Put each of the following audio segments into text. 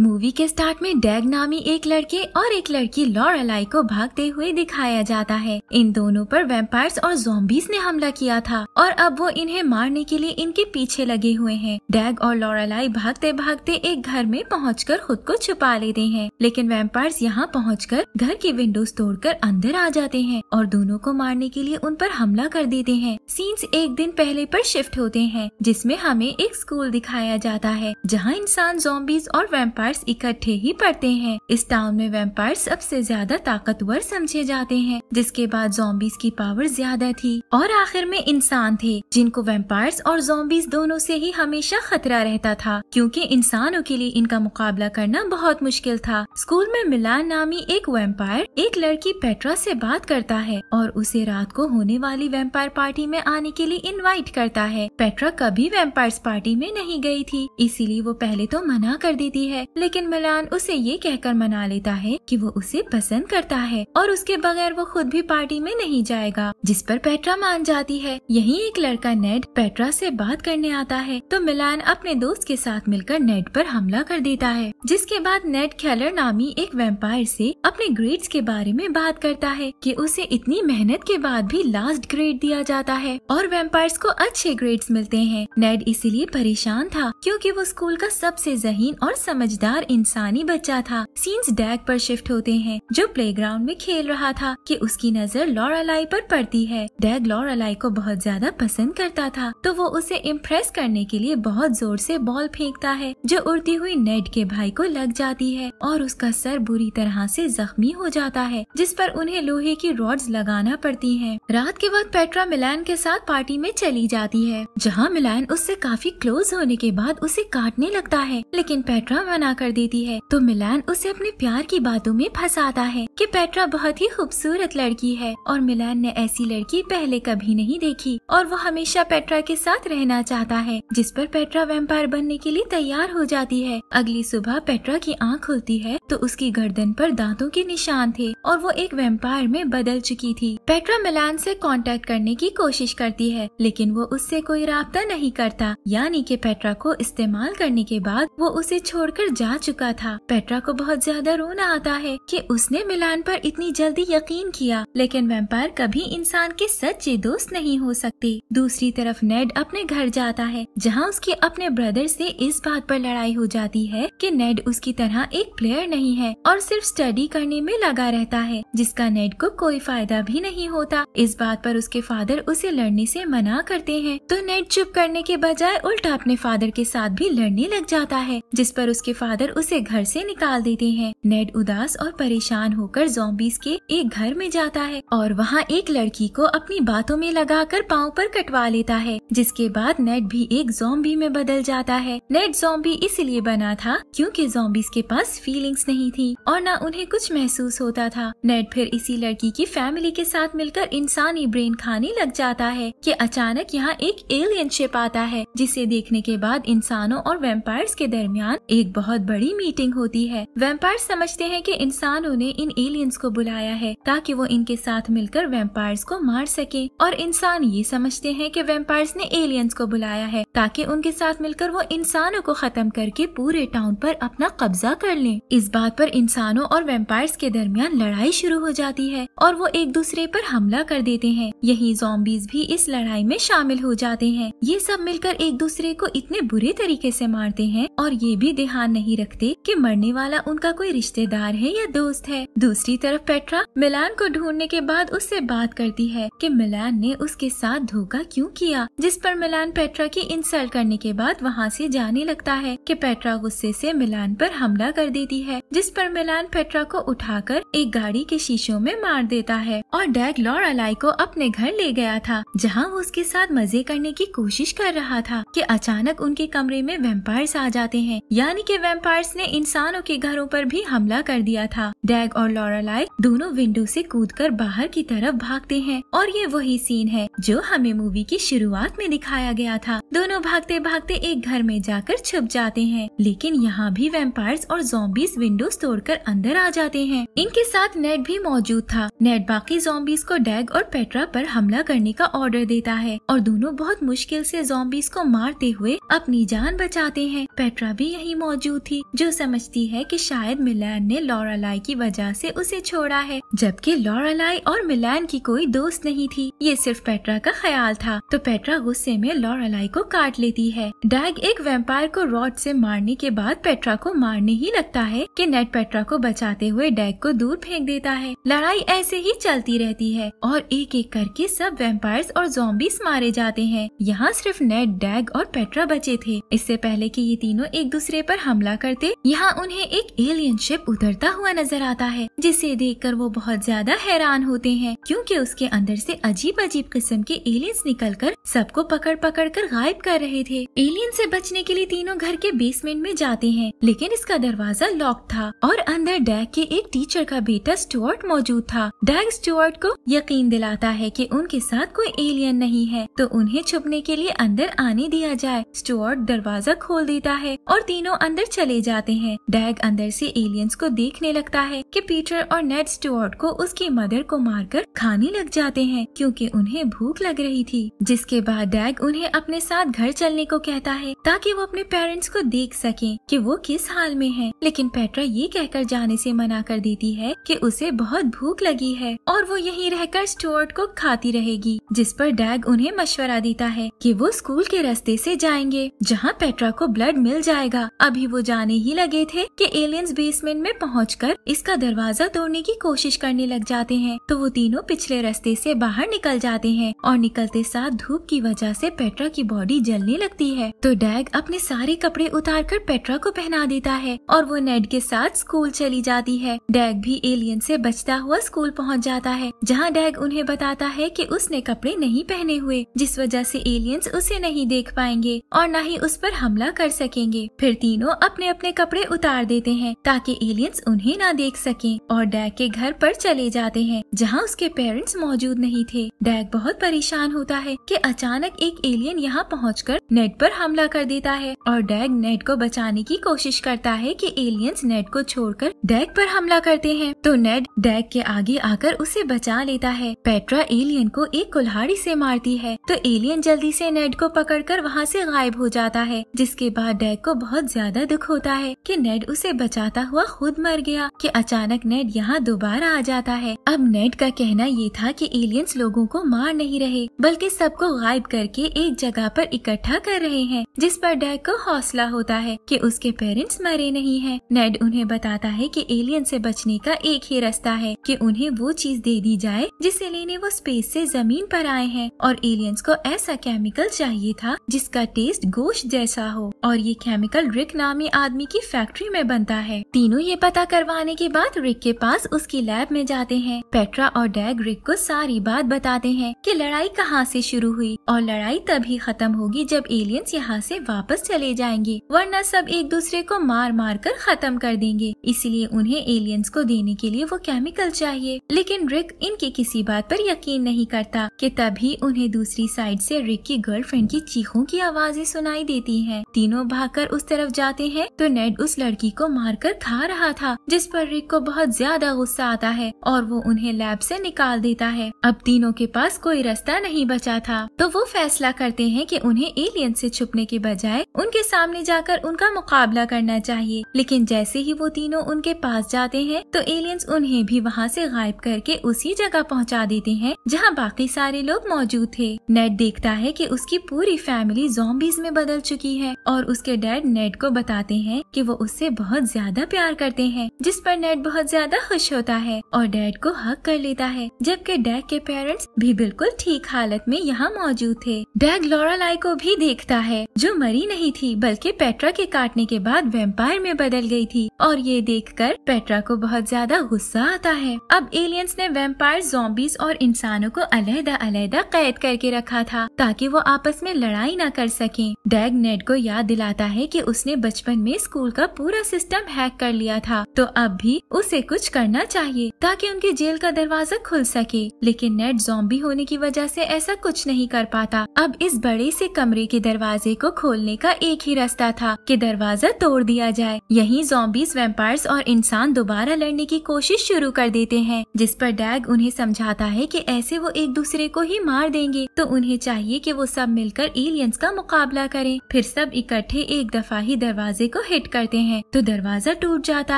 Movie के start में डैग नामी एक लड़के और एक लड़की अलाई को भागते हुए दिखाया जाता है इन दोनों पर वेम्पायर और जोम्बिस ने हमला किया था और अब वो इन्हें मारने के लिए इनके पीछे लगे हुए हैं डैग और अलाई भागते भागते एक घर में पहुँच खुद को छुपा लेते हैं लेकिन वेम्पायर यहाँ पहुँच घर की विंडोज तोड़ अंदर आ जाते हैं और दोनों को मारने के लिए उन पर हमला कर देते हैं सीन्स एक दिन पहले आरोप शिफ्ट होते हैं जिसमे हमें एक स्कूल दिखाया जाता है जहाँ इंसान जोम्बिस और वेम्पायर वेम्पायर्स इकट्ठे ही पड़ते हैं इस टाउन में वैम्पायर सबसे ज्यादा ताकतवर समझे जाते हैं जिसके बाद जोम्बिस की पावर ज्यादा थी और आखिर में इंसान थे जिनको वेम्पायर्स और जोम्बिस दोनों से ही हमेशा खतरा रहता था क्योंकि इंसानों के लिए इनका मुकाबला करना बहुत मुश्किल था स्कूल में मिलान नामी एक वेम्पायर एक लड़की पेट्रा से बात करता है और उसे रात को होने वाली वेम्पायर पार्टी में आने के लिए इनवाइट करता है पेट्रा कभी वेम्पायर्स पार्टी में नहीं गई थी इसीलिए वो पहले तो मना कर देती है लेकिन मिलान उसे ये कहकर मना लेता है कि वो उसे पसंद करता है और उसके बगैर वो खुद भी पार्टी में नहीं जाएगा जिस पर पेट्रा मान जाती है यही एक लड़का नेट पेट्रा से बात करने आता है तो मिलान अपने दोस्त के साथ मिलकर नेट पर हमला कर देता है जिसके बाद नेट खेलर नामी एक वेम्पायर से अपने ग्रेड के बारे में बात करता है की उसे इतनी मेहनत के बाद भी लास्ट ग्रेड दिया जाता है और वेम्पायर को अच्छे ग्रेड मिलते हैं नेट इसीलिए परेशान था क्यूँकी वो स्कूल का सबसे जहीन और समझदार किरदार इंसानी बच्चा था सीन्स डैग पर शिफ्ट होते हैं जो प्लेग्राउंड में खेल रहा था कि उसकी नजर लाई पर पड़ती है डैग लॉरालाई को बहुत ज्यादा पसंद करता था तो वो उसे इम्प्रेस करने के लिए बहुत जोर से बॉल फेंकता है जो उड़ती हुई नेट के भाई को लग जाती है और उसका सर बुरी तरह से जख्मी हो जाता है जिस पर उन्हें लोहे की रॉड्स लगाना पड़ती हैं। रात के वक्त पेट्रा मिलान के साथ पार्टी में चली जाती है जहाँ मिलान उससे काफी क्लोज होने के बाद उसे काटने लगता है लेकिन पेट्रा मना कर देती है तो मिलान उसे अपने प्यार की बातों में फंसाता है कि पेट्रा बहुत ही खूबसूरत लड़की है और मिलान ने ऐसी लड़की पहले कभी नहीं देखी और वो हमेशा पेट्रा के साथ रहना चाहता है जिस पर पेट्रा वेम्पायर बनने के लिए तैयार हो जाती है अगली सुबह पेट्रा की आँख खुलती है तो उसकी गर्दन पर दांतों के निशान थे और वो एक वेम्पायर में बदल चुकी थी पेट्रा मिलान से कॉन्टेक्ट करने की कोशिश करती है लेकिन वो उससे कोई रहा नहीं करता यानी कि पेट्रा को इस्तेमाल करने के बाद वो उसे छोड़कर जा जा चुका था पेट्रा को बहुत ज्यादा रोना आता है कि उसने मिलान पर इतनी जल्दी यकीन किया लेकिन वेम्पायर कभी इंसान के सच्चे दोस्त नहीं हो सकते दूसरी तरफ नेड अपने घर जाता है जहाँ उसके अपने ब्रदर से इस बात पर लड़ाई हो जाती है कि नेड उसकी तरह एक प्लेयर नहीं है और सिर्फ स्टडी करने में लगा रहता है जिसका नेड को कोई फायदा भी नहीं होता इस बात पर उसके फादर उसे लड़ने से मना करते हैं तो नेड चुप करने के बजाय उल्टा अपने फादर के साथ भी लड़ने लग जाता है जिस पर उसके फादर फादर उसे घर से निकाल देते हैं नेड उदास और परेशान होकर जोम्बिस के एक घर में जाता है और वहाँ एक लड़की को अपनी बातों में लगाकर पाँव पर कटवा लेता है जिसके बाद नेड भी एक जोम्बी में बदल जाता है नेड जोम्बी इसलिए बना था क्योंकि जोम्बिस के पास फीलिंग्स नहीं थी और न उन्हें कुछ महसूस होता था नेड फिर इसी लड़की की फैमिली के साथ मिलकर इंसानी ब्रेन खाने लग जाता है कि अचानक यहाँ एक एलियन शिप आता है जिसे देखने के बाद इंसानों और वेम्पायर के दरमियान एक बहुत बहुत बड़ी मीटिंग होती है वेम्पायर समझते हैं कि इंसानों ने इन एलियंस को बुलाया है ताकि वो इनके साथ मिलकर वेम्पायर्स को मार सके और इंसान ये समझते हैं कि वेम्पायर्स ने एलियंस को बुलाया है ताकि उनके साथ मिलकर वो इंसानों को खत्म करके पूरे टाउन पर अपना कब्जा कर लें इस बात पर इंसानों और वेम्पायर्स के दरमियान लड़ाई शुरू हो जाती है और वो एक दूसरे पर हमला कर देते हैं यही जोम्बीज भी इस लड़ाई में शामिल हो जाते हैं ये सब मिलकर एक दूसरे को इतने बुरे तरीके से मारते हैं और ये भी ध्यान नहीं नहीं रखते कि मरने वाला उनका कोई रिश्तेदार है या दोस्त है दूसरी तरफ पेट्रा मिलान को ढूंढने के बाद उससे बात करती है कि मिलान ने उसके साथ धोखा क्यों किया जिस पर मिलान पेट्रा की इंसल्ट करने के बाद वहाँ से जाने लगता है कि पेट्रा गुस्से से मिलान पर हमला कर देती है जिस पर मिलान पेट्रा को उठाकर एक गाड़ी के शीशों में मार देता है और डैग लॉर अलाई को अपने घर ले गया था जहाँ वो उसके साथ मजे करने की कोशिश कर रहा था कि अचानक उनके कमरे में वेम्पायर्स आ जाते हैं यानी कि वेम्पायर वैम्पायर्स ने इंसानों के घरों पर भी हमला कर दिया था डैग और लॉरालाई दोनों विंडो से कूदकर बाहर की तरफ भागते हैं और ये वही सीन है जो हमें मूवी की शुरुआत में दिखाया गया था दोनों भागते भागते एक घर में जाकर छुप जाते हैं लेकिन यहाँ भी वेम्पायर्स और जोम्बिस विंडोज तोड़कर अंदर आ जाते हैं इनके साथ नेट भी मौजूद था नेट बाकी जोम्बिस को डैग और पेट्रा पर हमला करने का ऑर्डर देता है और दोनों बहुत मुश्किल से जोम्बिस को मारते हुए अपनी जान बचाते हैं पेट्रा भी यही मौजूद थी जो समझती है कि शायद मिलान ने लॉरालाई की वजह से उसे छोड़ा है जबकि लॉरालाई और मिलान की कोई दोस्त नहीं थी ये सिर्फ पेट्रा का ख्याल था तो पेट्रा गुस्से में लॉरालाई को काट लेती है डैग एक वेम्पायर को रॉड से मारने के बाद पेट्रा को मारने ही लगता है कि नेट पेट्रा को बचाते हुए डैग को दूर फेंक देता है लड़ाई ऐसे ही चलती रहती है और एक एक करके सब वेम्पायर और जोम्बिस मारे जाते हैं यहाँ सिर्फ नेट डैग और पेट्रा बचे थे इससे पहले कि ये तीनों एक दूसरे पर हमला करते यहाँ उन्हें एक एलियन शिप उतरता हुआ नजर आता है जिसे देखकर वो बहुत ज्यादा हैरान होते हैं क्योंकि उसके अंदर से अजीब अजीब किस्म के एलियंस निकलकर सबको पकड़ पकड़ कर गायब कर रहे थे एलियन से बचने के लिए तीनों घर के बेसमेंट में जाते हैं लेकिन इसका दरवाजा लॉक था और अंदर डैग के एक टीचर का बेटा स्टुअर्ट मौजूद था डैग स्टुअर्ट को यकीन दिलाता है कि उनके साथ कोई एलियन नहीं है तो उन्हें छुपने के लिए अंदर आने दिया जाए स्टुअर्ट दरवाजा खोल देता है और तीनों अंदर चले चले जाते हैं डैग अंदर से एलियंस को देखने लगता है कि पीटर और नेड स्टुअर्ट को उसकी मदर को मारकर खाने लग जाते हैं क्योंकि उन्हें भूख लग रही थी जिसके बाद डैग उन्हें अपने साथ घर चलने को कहता है ताकि वो अपने पेरेंट्स को देख सके कि वो किस हाल में है लेकिन पेट्रा ये कहकर जाने से मना कर देती है कि उसे बहुत भूख लगी है और वो यही रहकर स्टुअर्ट को खाती रहेगी जिस पर डैग उन्हें मशवरा देता है की वो स्कूल के रस्ते ऐसी जाएंगे जहाँ पेट्रा को ब्लड मिल जाएगा अभी वो जा जाने ही लगे थे कि एलियंस बेसमेंट में पहुँच इसका दरवाजा तोड़ने की कोशिश करने लग जाते हैं तो वो तीनों पिछले रास्ते से बाहर निकल जाते हैं और निकलते साथ धूप की वजह से पेट्रा की बॉडी जलने लगती है तो डैग अपने सारे कपड़े उतार कर पेट्रा को पहना देता है और वो नेड के साथ स्कूल चली जाती है डैग भी एलियन से बचता हुआ स्कूल पहुंच जाता है जहां डैग उन्हें बताता है कि उसने कपड़े नहीं पहने हुए जिस वजह से एलियंस उसे नहीं देख पाएंगे और न ही उस पर हमला कर सकेंगे फिर तीनों अपने अपने अपने कपड़े उतार देते हैं ताकि एलियंस उन्हें ना देख सकें और डैग के घर पर चले जाते हैं जहां उसके पेरेंट्स मौजूद नहीं थे डैग बहुत परेशान होता है कि अचानक एक एलियन यहां पहुंचकर नेट पर हमला कर देता है और डैग नेट को बचाने की कोशिश करता है कि एलियंस नेट को छोड़कर डैग पर हमला करते हैं तो नेट डैग के आगे आकर उसे बचा लेता है पेट्रा एलियन को एक कुल्हाड़ी से मारती है तो एलियन जल्दी से नेट को पकड़कर वहाँ से गायब हो जाता है जिसके बाद डैग को बहुत ज्यादा दुख होता है कि नेड उसे बचाता हुआ खुद मर गया कि अचानक नेड यहाँ दोबारा आ जाता है अब नेड का कहना ये था कि एलियंस लोगों को मार नहीं रहे बल्कि सबको गायब करके एक जगह पर इकट्ठा कर रहे हैं जिस पर डैग को हौसला होता है कि उसके पेरेंट्स मरे नहीं है नेड उन्हें बताता है कि एलियन से बचने का एक ही रास्ता है कि उन्हें वो चीज दे दी जाए जिसे लेने वो स्पेस से जमीन पर आए हैं और एलियंस को ऐसा केमिकल चाहिए था जिसका टेस्ट गोश्त जैसा हो और ये केमिकल रिक नामी आदमी की फैक्ट्री में बनता है तीनों ये पता करवाने के बाद रिक के पास उसकी लैब में जाते हैं पेट्रा और डैग रिक को सारी बात बताते हैं कि लड़ाई कहाँ से शुरू हुई और लड़ाई तभी खत्म होगी जब एलियंस यहाँ से वापस चले जाएंगे वरना सब एक दूसरे को मार मार कर खत्म कर देंगे इसीलिए उन्हें एलियंस को देने के लिए वो केमिकल चाहिए लेकिन रिक इनकी किसी बात पर यकीन नहीं करता कि तभी उन्हें दूसरी साइड से रिक की गर्लफ्रेंड की चीखों की आवाजें सुनाई देती हैं। तीनों भागकर उस तरफ जाते हैं तो नेड उस लड़की को मारकर खा रहा था जिस पर रिक को बहुत ज्यादा गुस्सा आता है और वो उन्हें लैब से निकाल देता है अब तीनों के पास कोई रास्ता नहीं बचा था तो वो फैसला करते हैं कि उन्हें एलियन से छुपने के बजाय उनके सामने जाकर उनका मुकाबला करना चाहिए लेकिन जैसे ही वो तीनों उनके पास जाते हैं तो एलियंस उन्हें भी वहाँ से गायब करके उसी जगह पहुँचा देते हैं जहाँ बाकी सारे लोग मौजूद थे नेट देखता है की उसकी पूरी फैमिली जोम्बीज में बदल चुकी है और उसके डैड नेट को बताते हैं हैं कि वो उससे बहुत ज्यादा प्यार करते हैं जिस पर नेट बहुत ज्यादा खुश होता है और डैड को हक कर लेता है जबकि डैग के पेरेंट्स भी बिल्कुल ठीक हालत में यहाँ मौजूद थे डैग लाई को भी देखता है जो मरी नहीं थी बल्कि पेट्रा के काटने के बाद वेम्पायर में बदल गयी थी और ये कर पेट्रा को बहुत ज्यादा गुस्सा आता है अब एलियंस ने वेम्पायर जोबीज और इंसानों को अलहदा अलहदा कैद करके रखा था ताकि वो आपस में लड़ाई न कर सके डैग नेट को याद दिलाता है कि उसने बचपन में ने स्कूल का पूरा सिस्टम हैक कर लिया था तो अब भी उसे कुछ करना चाहिए ताकि उनके जेल का दरवाजा खुल सके लेकिन नेट जोम्बी होने की वजह से ऐसा कुछ नहीं कर पाता अब इस बड़े से कमरे के दरवाजे को खोलने का एक ही रास्ता था कि दरवाजा तोड़ दिया जाए यही जॉम्बी वेम्पायर्स और इंसान दोबारा लड़ने की कोशिश शुरू कर देते हैं जिस पर डैग उन्हें समझाता है की ऐसे वो एक दूसरे को ही मार देंगे तो उन्हें चाहिए की वो सब मिलकर एलियंस का मुकाबला करें फिर सब इकट्ठे एक दफा ही दरवाजे को हिट करते हैं तो दरवाजा टूट जाता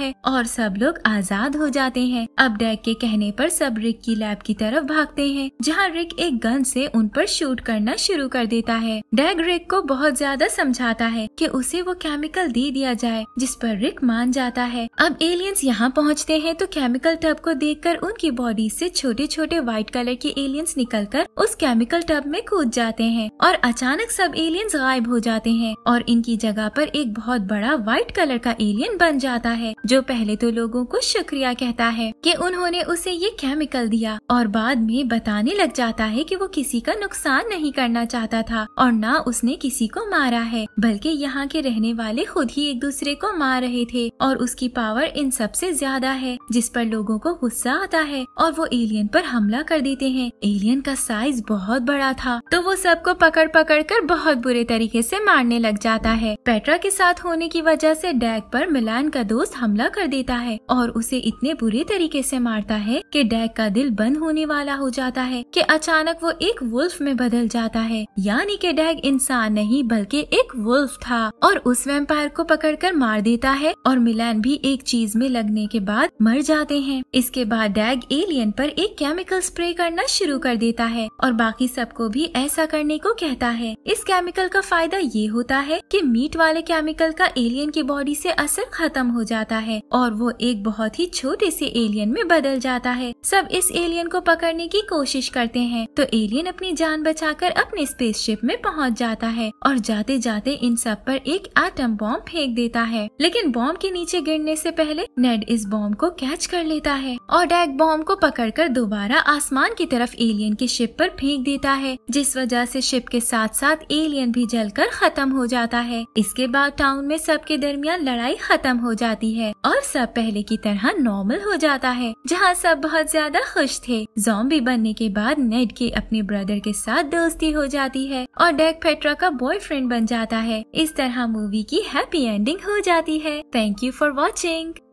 है और सब लोग आजाद हो जाते हैं अब डैक के कहने पर सब रिक की लैब की तरफ भागते हैं जहाँ रिक एक गन से उन पर शूट करना शुरू कर देता है डैग रिक को बहुत ज्यादा समझाता है कि उसे वो केमिकल दे दिया जाए जिस पर रिक मान जाता है अब एलियंस यहाँ पहुँचते हैं तो केमिकल टब को कर उनकी बॉडी से छोटे छोटे व्हाइट कलर के एलियंस कर उस केमिकल टब में कूद जाते हैं और अचानक सब एलियंस गायब हो जाते हैं और इनकी जगह पर एक बहुत बड़ा बड़ा व्हाइट कलर का एलियन बन जाता है जो पहले तो लोगों को शुक्रिया कहता है कि उन्होंने उसे ये केमिकल दिया और बाद में बताने लग जाता है कि वो किसी का नुकसान नहीं करना चाहता था और ना उसने किसी को मारा है बल्कि यहाँ के रहने वाले खुद ही एक दूसरे को मार रहे थे और उसकी पावर इन सबसे ज्यादा है जिस पर लोगों को गुस्सा आता है और वो एलियन पर हमला कर देते हैं एलियन का साइज बहुत बड़ा था तो वो सबको पकड़ पकड़ कर बहुत बुरे तरीके से मारने लग जाता है पेट्रा के साथ होने की वजह से डैग पर मिलान का दोस्त हमला कर देता है और उसे इतने बुरे तरीके से मारता है कि डैग का दिल बंद होने वाला हो जाता है कि अचानक वो एक वुल्फ में बदल जाता है यानी कि डैग इंसान नहीं बल्कि एक वुल्फ था और उस वेम्पायर को कर मार देता है और मिलान भी एक चीज में लगने के बाद मर जाते हैं इसके बाद डैग एलियन पर एक केमिकल स्प्रे करना शुरू कर देता है और बाकी सबको भी ऐसा करने को कहता है इस केमिकल का फायदा ये होता है कि मीट वाले केमिकल का एलियन की बॉडी से असर खत्म हो जाता है और वो एक बहुत ही छोटे से एलियन में बदल जाता है सब इस एलियन को पकड़ने की कोशिश करते हैं तो एलियन अपनी जान बचाकर अपने स्पेसशिप में पहुंच जाता है और जाते जाते इन सब पर एक एटम बॉम्ब फेंक देता है लेकिन बॉम्ब के नीचे गिरने से पहले नेड इस बॉम्ब को कैच कर लेता है और डैग बॉम्ब को पकड़कर दोबारा आसमान की तरफ एलियन के शिप पर फेंक देता है जिस वजह से शिप के साथ साथ एलियन भी जलकर खत्म हो जाता है इसके बाद टाउन में सब सबके दरमियान लड़ाई खत्म हो जाती है और सब पहले की तरह नॉर्मल हो जाता है जहाँ सब बहुत ज्यादा खुश थे जॉम्बी बनने के बाद नेड के अपने ब्रदर के साथ दोस्ती हो जाती है और डेक पेट्रा का बॉयफ्रेंड बन जाता है इस तरह मूवी की हैप्पी एंडिंग हो जाती है थैंक यू फॉर वॉचिंग